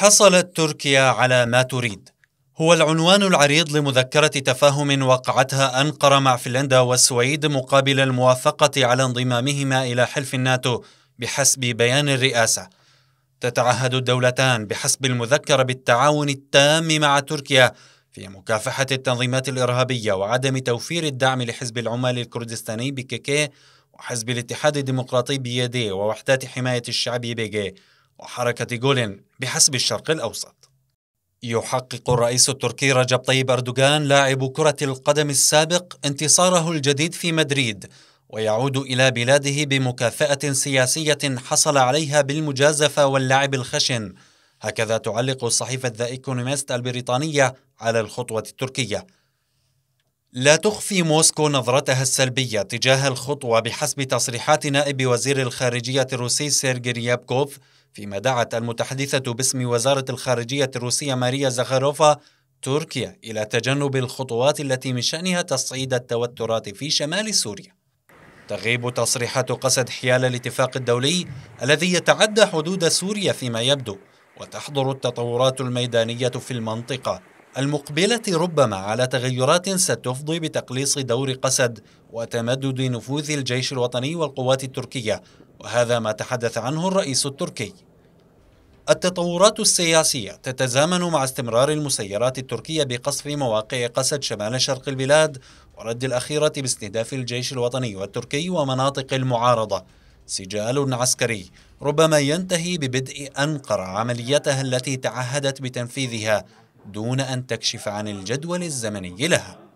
حصلت تركيا على ما تريد هو العنوان العريض لمذكرة تفاهم وقعتها أنقرة مع فنلندا والسويد مقابل الموافقة على انضمامهما إلى حلف الناتو بحسب بيان الرئاسة. تتعهد الدولتان بحسب المذكرة بالتعاون التام مع تركيا في مكافحة التنظيمات الإرهابية وعدم توفير الدعم لحزب العمال الكردستاني بكيكي وحزب الاتحاد الديمقراطي بيدي ووحدات حماية الشعب بيجي وحركة جولين بحسب الشرق الأوسط يحقق الرئيس التركي رجب طيب أردوغان لاعب كرة القدم السابق انتصاره الجديد في مدريد ويعود إلى بلاده بمكافأة سياسية حصل عليها بالمجازفة واللعب الخشن هكذا تعلق صحيفة ذا إيكونوميست البريطانية على الخطوة التركية لا تخفي موسكو نظرتها السلبية تجاه الخطوة بحسب تصريحات نائب وزير الخارجية الروسي سيرجي ريابكوف فيما دعت المتحدثة باسم وزارة الخارجية الروسية ماريا زاخاروفا تركيا إلى تجنب الخطوات التي من شأنها تصعيد التوترات في شمال سوريا تغيب تصريحات قسد حيال الاتفاق الدولي الذي يتعدى حدود سوريا فيما يبدو وتحضر التطورات الميدانية في المنطقة المقبلة ربما على تغيرات ستفضي بتقليص دور قسد وتمدد نفوذ الجيش الوطني والقوات التركية وهذا ما تحدث عنه الرئيس التركي التطورات السياسية تتزامن مع استمرار المسيرات التركية بقصف مواقع قسد شمال شرق البلاد ورد الأخيرة باستهداف الجيش الوطني والتركي ومناطق المعارضة سجال عسكري ربما ينتهي ببدء أنقرة عمليتها التي تعهدت بتنفيذها دون أن تكشف عن الجدول الزمني لها